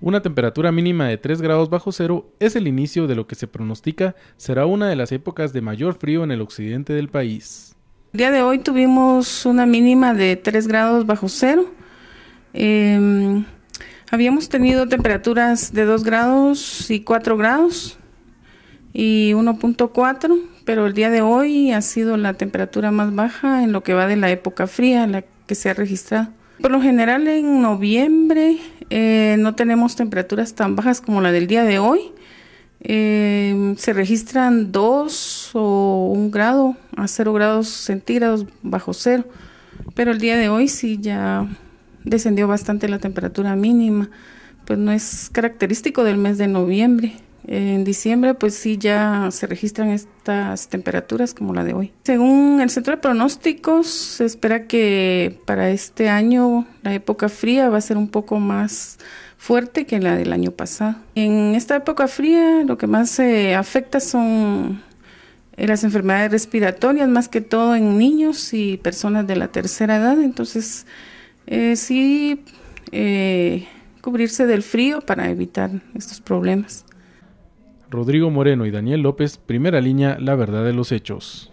Una temperatura mínima de 3 grados bajo cero es el inicio de lo que se pronostica será una de las épocas de mayor frío en el occidente del país. El día de hoy tuvimos una mínima de 3 grados bajo cero. Em, habíamos tenido temperaturas de 2 grados y 4 grados y 1.4, pero el día de hoy ha sido la temperatura más baja en lo que va de la época fría, la que se ha registrado. Por lo general en noviembre eh, no tenemos temperaturas tan bajas como la del día de hoy. Em, se registran 2 o 1 grado a 0 grados centígrados bajo cero, pero el día de hoy sí ya descendió bastante la temperatura mínima, pues no es característico del mes de noviembre. En diciembre, pues sí, ya se registran estas temperaturas como la de hoy. Según el Centro de Pronósticos, se espera que para este año la época fría va a ser un poco más fuerte que la del año pasado. En esta época fría, lo que más se afecta son eh, las enfermedades respiratorias, más que todo en niños y personas de la tercera edad. Entonces, eh, sí, eh, cubrirse del frío para evitar estos problemas. Rodrigo Moreno y Daniel López, primera línea, la verdad de los hechos.